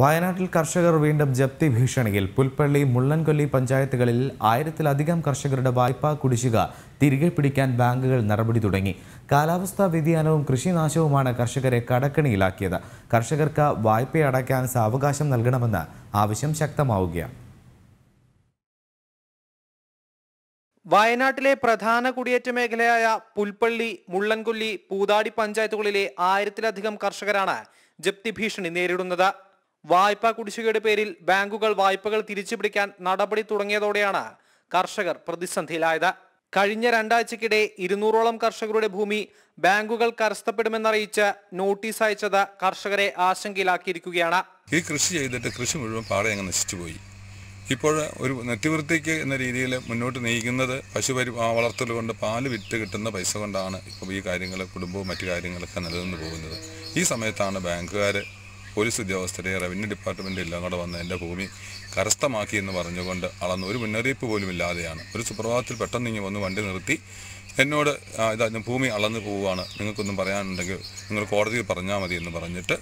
വയനാട്ടിൽ കർഷകർ വീണ്ടും ജപ്തി ഭീഷണിയിൽ പുൽപ്പള്ളി മുള്ളൻകൊല്ലി പഞ്ചായത്തുകളിൽ ആയിരത്തിലധികം കർഷകരുടെ വായ്പാ കുടിശ്ശിക തിരികെ പിടിക്കാൻ ബാങ്കുകൾ നടപടി തുടങ്ങി കാലാവസ്ഥാ വ്യതിയാനവും കൃഷിനാശവുമാണ് കർഷകരെ കടക്കണിയിലാക്കിയത് കർഷകർക്ക് വായ്പ അടയ്ക്കാൻ സാവകാശം നൽകണമെന്ന ആവശ്യം ശക്തമാവുകയാണ് വയനാട്ടിലെ പ്രധാന കുടിയേറ്റ മേഖലയായ പുൽപ്പള്ളി മുള്ളൻകൊല്ലി പൂതാടി പഞ്ചായത്തുകളിലെ ആയിരത്തിലധികം കർഷകരാണ് ജപ്തി ഭീഷണി നേരിടുന്നത് വായ്പാ കുടിശ്ശികയുടെ പേരിൽ ബാങ്കുകൾ വായ്പകൾ തിരിച്ചുപിടിക്കാൻ നടപടി തുടങ്ങിയതോടെയാണ് കർഷകർ പ്രതിസന്ധിയിലായത് കഴിഞ്ഞ രണ്ടാഴ്ചക്കിടെ ഇരുന്നൂറോളം കർഷകരുടെ ഭൂമി ബാങ്കുകൾ കരസ്ഥപ്പെടുമെന്നറിയിച്ച് നോട്ടീസ് അയച്ചത് കർഷകരെ ആശങ്കയിലാക്കിയിരിക്കുകയാണ് ഈ കൃഷി ചെയ്തിട്ട് കൃഷി മുഴുവൻ പാടെ അങ്ങ് നശിച്ചുപോയി ഇപ്പോൾ ഒരു നെറ്റിവൃത്തിക്ക് എന്ന രീതിയിൽ മുന്നോട്ട് നയിക്കുന്നത് പശു പരി വളർത്തൽ കൊണ്ട് പാല് വിറ്റ് കിട്ടുന്ന പൈസ കൊണ്ടാണ് ഇപ്പം ഈ കാര്യങ്ങൾ കുടുംബവും മറ്റു കാര്യങ്ങളൊക്കെ നിലനിന്ന് പോകുന്നത് ഈ സമയത്താണ് ബാങ്കുകാർ പോലീസ് ഉദ്യോഗസ്ഥരെ റവന്യൂ ഡിപ്പാർട്ട്മെൻ്റ് എല്ലാം കൂടെ വന്ന് എൻ്റെ ഭൂമി കരസ്ഥമാക്കി എന്ന് പറഞ്ഞുകൊണ്ട് അളന്ന് ഒരു മുന്നറിയിപ്പ് പോലും ഇല്ലാതെയാണ് ഒരു സുപ്രഭാതത്തിൽ പെട്ടെന്ന് ഇങ്ങനെ വന്ന് വണ്ടി നിർത്തി എന്നോട് ഇതാ ഭൂമി അളന്ന് പോവുകയാണ് നിങ്ങൾക്കൊന്നും പറയാനുണ്ടെങ്കിൽ നിങ്ങൾ കോടതിയിൽ പറഞ്ഞാൽ മതി എന്ന് പറഞ്ഞിട്ട്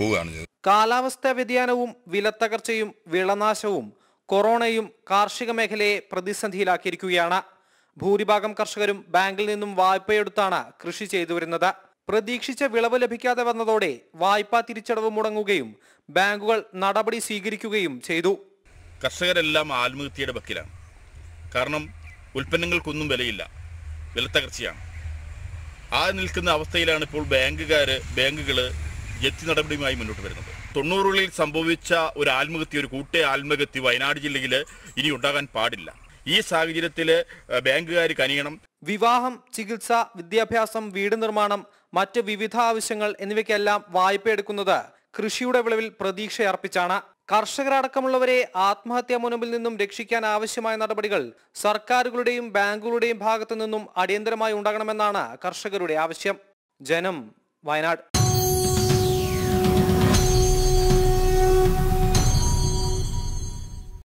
പോവുകയാണ് ചെയ്തത് കാലാവസ്ഥാ വ്യതിയാനവും വിലത്തകർച്ചയും വിളനാശവും കൊറോണയും കാർഷിക മേഖലയെ പ്രതിസന്ധിയിലാക്കിയിരിക്കുകയാണ് ഭൂരിഭാഗം കർഷകരും ബാങ്കിൽ നിന്നും വായ്പയെടുത്താണ് കൃഷി ചെയ്തു വരുന്നത് പ്രതീക്ഷിച്ച വിളവ് ലഭിക്കാതെ വന്നതോടെ വായ്പാ തിരിച്ചടവ് മുടങ്ങുകയും ബാങ്കുകൾ നടപടി സ്വീകരിക്കുകയും ചെയ്തു കർഷകരെല്ലാം ആത്മഹത്യയുടെ ബക്കിലാണ് കാരണം ഉൽപ്പന്നങ്ങൾക്കൊന്നും വിലയില്ല വിലത്തകർച്ചയാണ് ആ നിൽക്കുന്ന അവസ്ഥയിലാണ് ഇപ്പോൾ ബാങ്കുകാർ ബാങ്കുകൾ ജപ്തി നടപടിയുമായി മുന്നോട്ട് വരുന്നത് തൊണ്ണൂറുകളിൽ സംഭവിച്ച ഒരു ആത്മഹത്യ ഒരു കൂട്ടേ ആത്മഹത്യ വയനാട് ജില്ലയിൽ ഇനി ഉണ്ടാകാൻ പാടില്ല ഈ സാഹചര്യത്തിൽ ബാങ്കുകാർ കനിയണം വിവാഹം ചികിത്സ വിദ്യാഭ്യാസം വീട് നിർമ്മാണം മറ്റ് വിവിധ ആവശ്യങ്ങൾ എന്നിവയ്ക്കെല്ലാം എടുക്കുന്നത് കൃഷിയുടെ വിളവിൽ പ്രതീക്ഷയർപ്പിച്ചാണ് കർഷകരടക്കമുള്ളവരെ ആത്മഹത്യാ മുനമ്പിൽ നിന്നും രക്ഷിക്കാൻ ആവശ്യമായ നടപടികൾ സർക്കാരുകളുടെയും ബാങ്കുകളുടെയും ഭാഗത്തു നിന്നും അടിയന്തരമായി ഉണ്ടാകണമെന്നാണ് കർഷകരുടെ ആവശ്യം ജനം വയനാട്